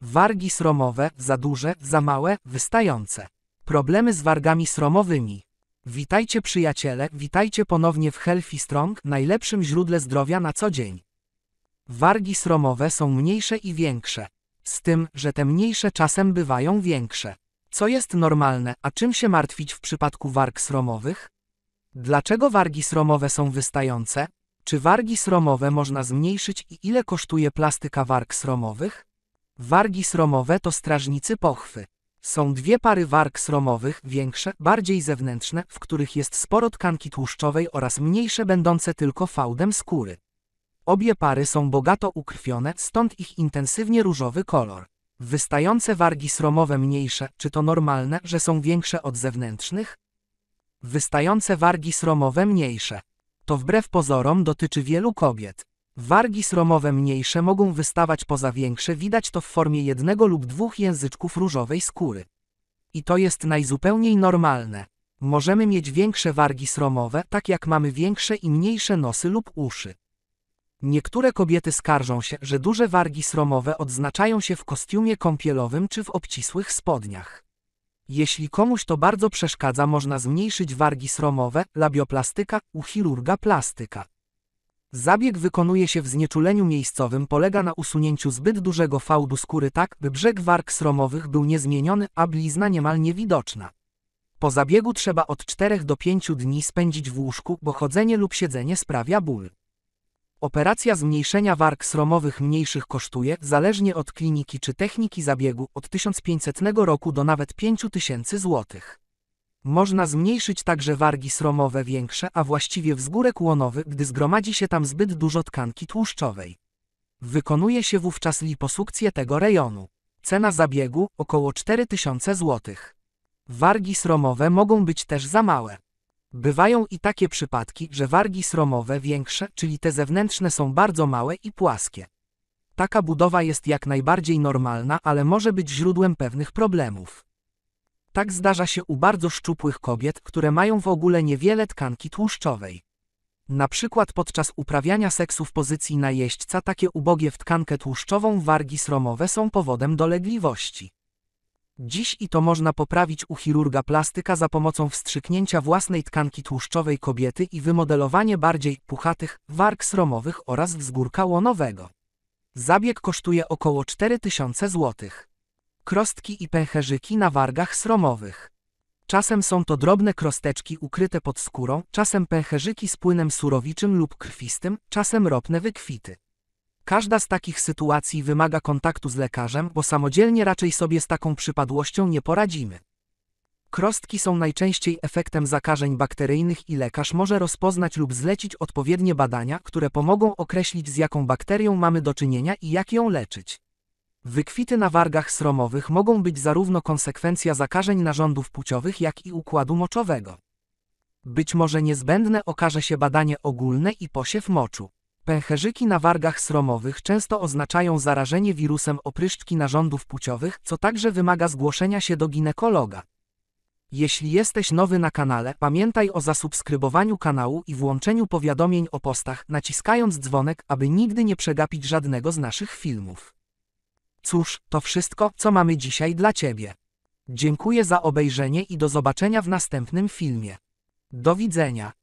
Wargi sromowe, za duże, za małe, wystające. Problemy z wargami sromowymi. Witajcie przyjaciele, witajcie ponownie w Healthy Strong, najlepszym źródle zdrowia na co dzień. Wargi sromowe są mniejsze i większe. Z tym, że te mniejsze czasem bywają większe. Co jest normalne, a czym się martwić w przypadku warg sromowych? Dlaczego wargi sromowe są wystające? Czy wargi sromowe można zmniejszyć i ile kosztuje plastyka warg sromowych? Wargi sromowe to strażnicy pochwy. Są dwie pary warg sromowych, większe, bardziej zewnętrzne, w których jest sporo tkanki tłuszczowej oraz mniejsze będące tylko fałdem skóry. Obie pary są bogato ukrwione, stąd ich intensywnie różowy kolor. Wystające wargi sromowe mniejsze, czy to normalne, że są większe od zewnętrznych? Wystające wargi sromowe mniejsze. To wbrew pozorom dotyczy wielu kobiet. Wargi sromowe mniejsze mogą wystawać poza większe, widać to w formie jednego lub dwóch języczków różowej skóry. I to jest najzupełniej normalne. Możemy mieć większe wargi sromowe, tak jak mamy większe i mniejsze nosy lub uszy. Niektóre kobiety skarżą się, że duże wargi sromowe odznaczają się w kostiumie kąpielowym czy w obcisłych spodniach. Jeśli komuś to bardzo przeszkadza, można zmniejszyć wargi sromowe, labioplastyka, u chirurga plastyka. Zabieg wykonuje się w znieczuleniu miejscowym polega na usunięciu zbyt dużego fałdu skóry tak, by brzeg warg sromowych był niezmieniony, a blizna niemal niewidoczna. Po zabiegu trzeba od 4 do 5 dni spędzić w łóżku, bo chodzenie lub siedzenie sprawia ból. Operacja zmniejszenia warg sromowych mniejszych kosztuje, zależnie od kliniki czy techniki zabiegu, od 1500 roku do nawet 5000 zł. Można zmniejszyć także wargi sromowe większe, a właściwie wzgórek łonowy, gdy zgromadzi się tam zbyt dużo tkanki tłuszczowej. Wykonuje się wówczas liposukcję tego rejonu. Cena zabiegu około 4000 zł. Wargi sromowe mogą być też za małe. Bywają i takie przypadki, że wargi sromowe większe, czyli te zewnętrzne są bardzo małe i płaskie. Taka budowa jest jak najbardziej normalna, ale może być źródłem pewnych problemów. Tak zdarza się u bardzo szczupłych kobiet, które mają w ogóle niewiele tkanki tłuszczowej. Na przykład podczas uprawiania seksu w pozycji najeźdźca takie ubogie w tkankę tłuszczową wargi sromowe są powodem dolegliwości. Dziś i to można poprawić u chirurga plastyka za pomocą wstrzyknięcia własnej tkanki tłuszczowej kobiety i wymodelowanie bardziej puchatych warg sromowych oraz wzgórka łonowego. Zabieg kosztuje około 4000 zł krostki i pęcherzyki na wargach sromowych. Czasem są to drobne krosteczki ukryte pod skórą, czasem pęcherzyki z płynem surowiczym lub krwistym, czasem ropne wykwity. Każda z takich sytuacji wymaga kontaktu z lekarzem, bo samodzielnie raczej sobie z taką przypadłością nie poradzimy. Krostki są najczęściej efektem zakażeń bakteryjnych i lekarz może rozpoznać lub zlecić odpowiednie badania, które pomogą określić z jaką bakterią mamy do czynienia i jak ją leczyć. Wykwity na wargach sromowych mogą być zarówno konsekwencja zakażeń narządów płciowych, jak i układu moczowego. Być może niezbędne okaże się badanie ogólne i posiew moczu. Pęcherzyki na wargach sromowych często oznaczają zarażenie wirusem opryszczki narządów płciowych, co także wymaga zgłoszenia się do ginekologa. Jeśli jesteś nowy na kanale, pamiętaj o zasubskrybowaniu kanału i włączeniu powiadomień o postach, naciskając dzwonek, aby nigdy nie przegapić żadnego z naszych filmów. Cóż, to wszystko, co mamy dzisiaj dla Ciebie. Dziękuję za obejrzenie i do zobaczenia w następnym filmie. Do widzenia.